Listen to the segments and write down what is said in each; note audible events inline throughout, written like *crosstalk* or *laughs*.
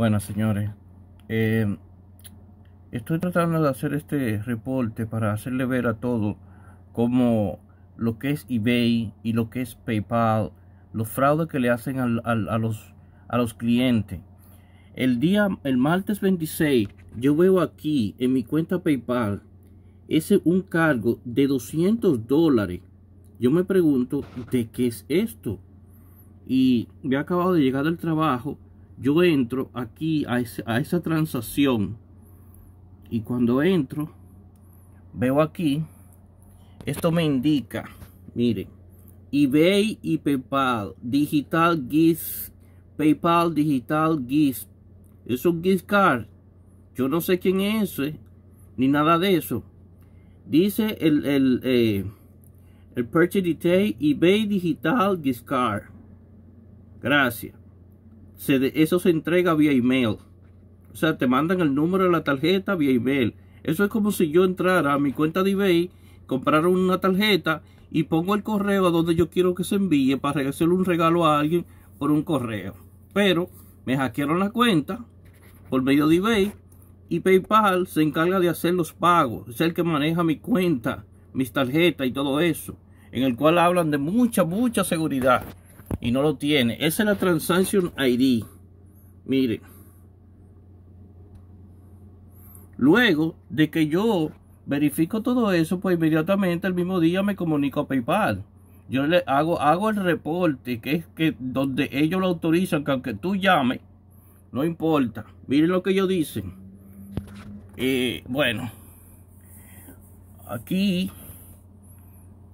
Bueno, señores, eh, estoy tratando de hacer este reporte para hacerle ver a todo cómo lo que es eBay y lo que es PayPal, los fraudes que le hacen a, los, a los clientes. El día, el martes 26, yo veo aquí en mi cuenta PayPal ese un cargo de 200 dólares. Yo me pregunto, ¿de qué es esto? Y me ha acabado de llegar del trabajo yo entro aquí a, esa transacción y cuando entro veo aquí esto me indica mire, ebay y paypal digital gift paypal digital gift es un gift card yo no sé quién es ni nada de eso dice el, el, eh, el purchase detail ebay digital gift card gracias de, eso se entrega vía email. O sea, te mandan el número de la tarjeta vía email. Eso es como si yo entrara a mi cuenta de eBay, comprara una tarjeta y pongo el correo a donde yo quiero que se envíe para hacerle un regalo a alguien por un correo. Pero me hackearon la cuenta por medio de eBay y PayPal se encarga de hacer los pagos. Es el que maneja mi cuenta, mis tarjetas y todo eso. En el cual hablan de mucha, mucha seguridad y no lo tiene. Esa es la Transaction ID. Mire. Luego de que yo verifico todo eso, pues inmediatamente el mismo día me comunico a PayPal. Yo le hago, hago el reporte, que es que donde ellos lo autorizan, que aunque tú llames, no importa. Miren lo que ellos dicen. Eh, bueno, aquí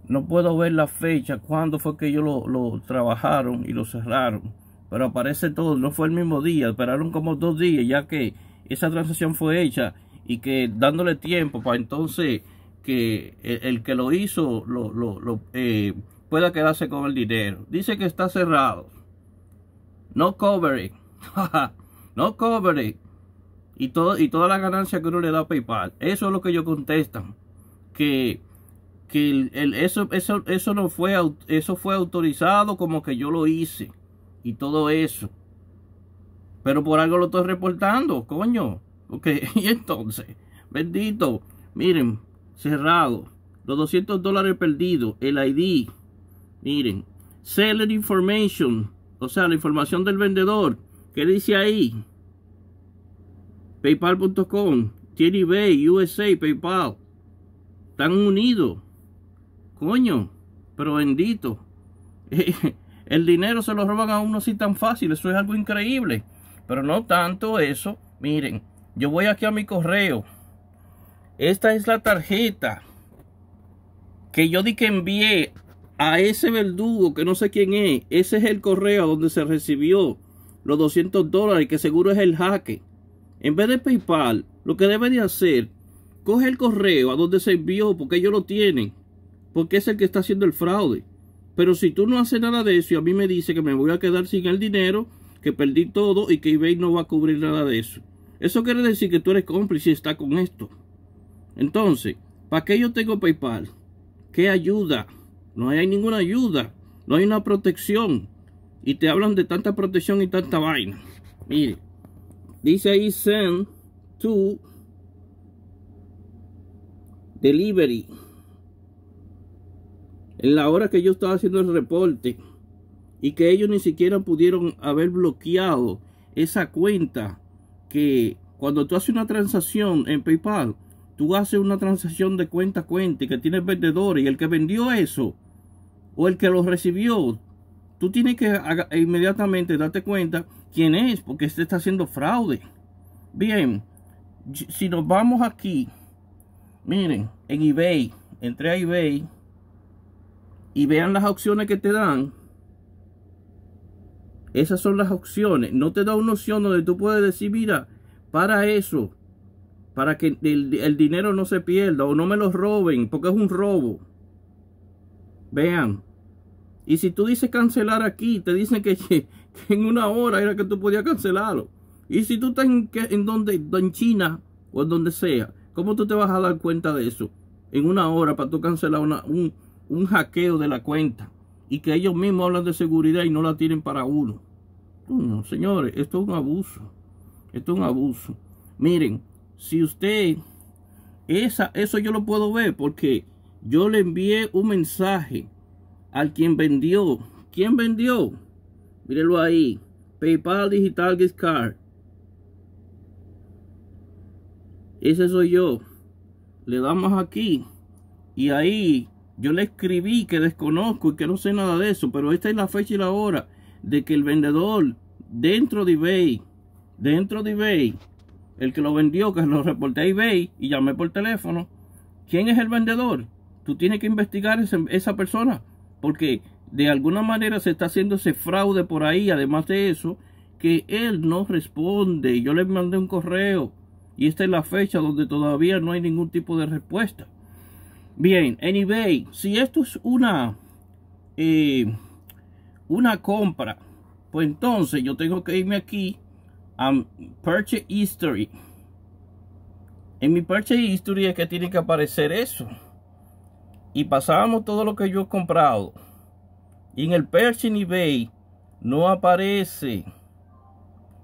no puedo ver la fecha, cuándo fue que ellos lo, trabajaron y lo cerraron. Pero aparece todo, no fue el mismo día, esperaron como dos días ya que esa transacción fue hecha y que dándole tiempo para entonces que el, que lo hizo lo, eh, pueda quedarse con el dinero. Dice que está cerrado. No covering. *laughs* no covering. Y, todo, y toda la ganancia que uno le da a PayPal. Eso es lo que ellos contestan. Que que el, eso, eso, eso, no fue, eso fue autorizado como que yo lo hice y todo eso. Pero por algo lo estoy reportando, coño. Ok, *laughs* y entonces, bendito, miren, cerrado. Los 200 dólares perdidos, el ID, miren, seller information, o sea, la información del vendedor. que dice ahí? PayPal.com, tiene eBay, USA, PayPal. Están unidos. Coño, pero bendito. *laughs* Eh, el dinero se lo roban a uno así tan fácil, eso es algo increíble. Pero no tanto eso. Miren, yo voy aquí a mi correo. Esta es la tarjeta que yo di que envié a ese verdugo que no sé quién es. Ese es el correo donde se recibió los 200 dólares que seguro es el jaque. En vez de PayPal, lo que debe de hacer, coge el correo a donde se envió porque ellos lo tienen porque es el que está haciendo el fraude. Pero si tú no haces nada de eso y a mí me dice que me voy a quedar sin el dinero, que perdí todo y que eBay no va a cubrir nada de eso. Eso quiere decir que tú eres cómplice y está con esto. Entonces, ¿para qué yo tengo PayPal? ¿Qué ayuda? No hay ninguna ayuda. No hay una protección. Y te hablan de tanta protección y tanta vaina. Mire, dice ahí send to delivery en la hora que yo estaba haciendo el reporte y que ellos ni siquiera pudieron haber bloqueado esa cuenta que cuando tú haces una transacción en PayPal, tú haces una transacción de cuenta a cuenta y que tienes vendedores y el que vendió eso o el que lo recibió, tú tienes que inmediatamente darte cuenta quién es porque este está haciendo fraude. Bien, si nos vamos aquí, miren, en eBay, entré a eBay y vean las opciones que te dan. Esas son las opciones. No te da una opción donde tú puedes decir, mira, para eso, para que el, dinero no se pierda o no me lo roben, porque es un robo. Vean. Y si tú dices cancelar aquí, te dicen que, en una hora era que tú podías cancelarlo. Y si tú estás en, en, donde, en China o en donde sea, ¿cómo tú te vas a dar cuenta de eso? En una hora para tú cancelar un, un hackeo de la cuenta y que ellos mismos hablan de seguridad y no la tienen para uno. No, señores, esto es un abuso. Esto es un abuso. Miren, si usted, eso yo lo puedo ver porque yo le envié un mensaje al quien vendió. ¿Quién vendió? Mírenlo ahí. PayPal Digital Gift Card. Ese soy yo. Le damos aquí. Y ahí yo le escribí que desconozco y que no sé nada de eso, pero esta es la fecha y la hora de que el vendedor dentro de eBay, dentro de eBay, el que lo vendió, que lo reporté a eBay y llamé por teléfono, ¿quién es el vendedor? Tú tienes que investigar esa, persona, porque de alguna manera se está haciendo ese fraude por ahí, además de eso, que él no responde. Yo le mandé un correo y esta es la fecha donde todavía no hay ningún tipo de respuesta. Bien, Ebay, si esto es una, eh, una compra, pues entonces yo tengo que irme aquí a Purchase History. En mi Purchase History es que tiene que aparecer eso. Y pasamos todo lo que yo he comprado. Y en el Purchase eBay no aparece.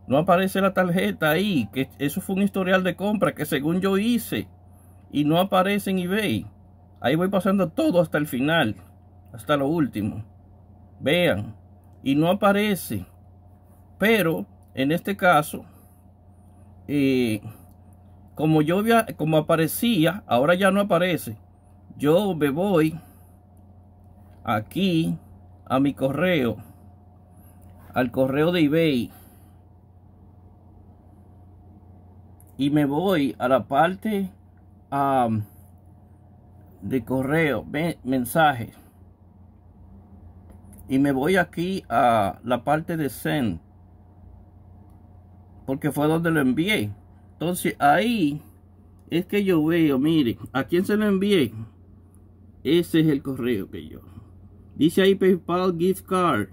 No aparece la tarjeta ahí. Que eso fue un historial de compra que según yo hice. Y no aparece en eBay. Ahí voy pasando todo hasta el final, hasta lo último. Vean, y no aparece. Pero en este caso, eh, como yo como aparecía, ahora ya no aparece. Yo me voy aquí a mi correo, al correo de eBay. Y me voy a la parte a de correo, mensajes. Y me voy aquí a la parte de send. Porque fue donde lo envié. Entonces ahí es que yo veo, miren, ¿a quién se lo envié? Ese es el correo que yo. Dice ahí PayPal Gift Card.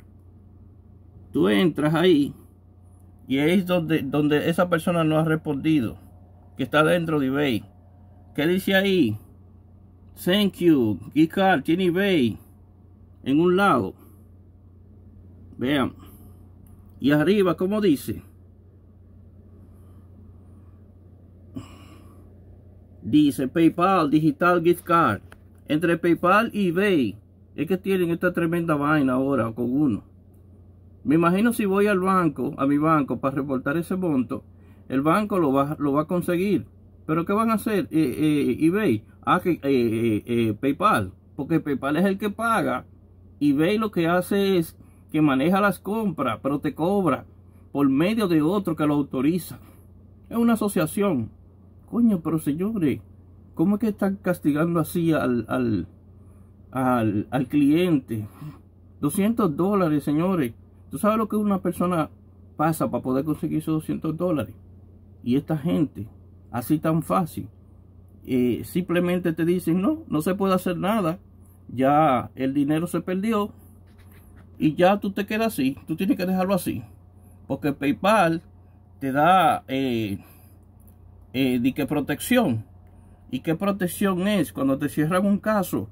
Tú entras ahí. Y es donde, donde esa persona no ha respondido. Que está dentro de eBay. ¿Qué dice ahí? Thank you. card, tiene eBay en un lado. Vean. Y arriba, ¿cómo dice. Dice PayPal Digital Gift Card. Entre PayPal y eBay. Es que tienen esta tremenda vaina ahora con uno. Me imagino si voy al banco, a mi banco, para reportar ese monto, el banco lo lo va a conseguir. ¿Pero qué van a hacer eh, eh, eBay? Ah, que, eh, PayPal. Porque PayPal es el que paga. eBay lo que hace es que maneja las compras, pero te cobra por medio de otro que lo autoriza. Es una asociación. Coño, pero señores, ¿cómo es que están castigando así al, al, al cliente? 200 dólares, señores. ¿Tú sabes lo que una persona pasa para poder conseguir esos 200 dólares? Y esta gente así tan fácil. simplemente te dicen, no, no se puede hacer nada, ya el dinero se perdió y ya tú te quedas así, tú tienes que dejarlo así, porque PayPal te da eh, eh, de qué protección. ¿Y qué protección es cuando te cierran un caso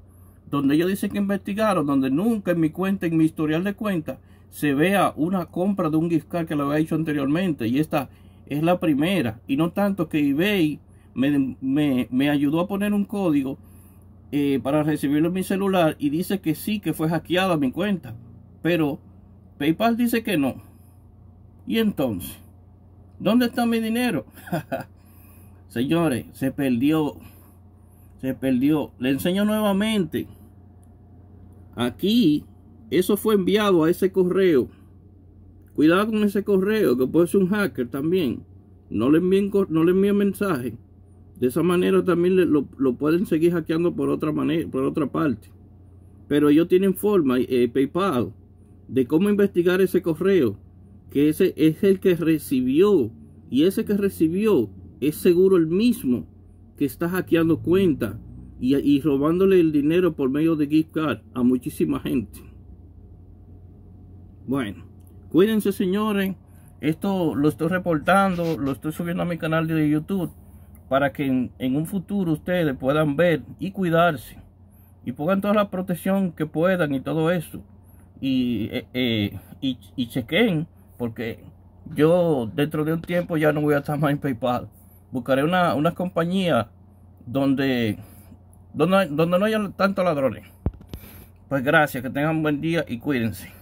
donde ellos dicen que investigaron, donde nunca en mi cuenta, en mi historial de cuenta, se vea una compra de un gift que lo había hecho anteriormente y esta es la primera. Y no tanto que eBay me, ayudó a poner un código eh, para recibirlo en mi celular y dice que sí, que fue hackeada mi cuenta. Pero PayPal dice que no. Y entonces, ¿dónde está mi dinero? *laughs* Señores, se perdió. Se perdió. Le enseño nuevamente. Aquí, eso fue enviado a ese correo Cuidado con ese correo, que puede ser un hacker también. No le envíen, no le mensaje. De esa manera también lo, pueden seguir hackeando por otra manera, por otra parte. Pero ellos tienen forma, eh, PayPal, de cómo investigar ese correo. Que ese es el que recibió. Y ese que recibió es seguro el mismo que está hackeando cuenta y, y robándole el dinero por medio de gift card a muchísima gente. Bueno. Cuídense, señores. Esto lo estoy reportando, lo estoy subiendo a mi canal de YouTube para que en, un futuro ustedes puedan ver y cuidarse. Y pongan toda la protección que puedan y todo eso. Y, eh, eh, y, chequen, porque yo dentro de un tiempo ya no voy a estar más en PayPal. Buscaré una, compañía donde, donde, donde no haya tantos ladrones. Pues gracias, que tengan un buen día y cuídense.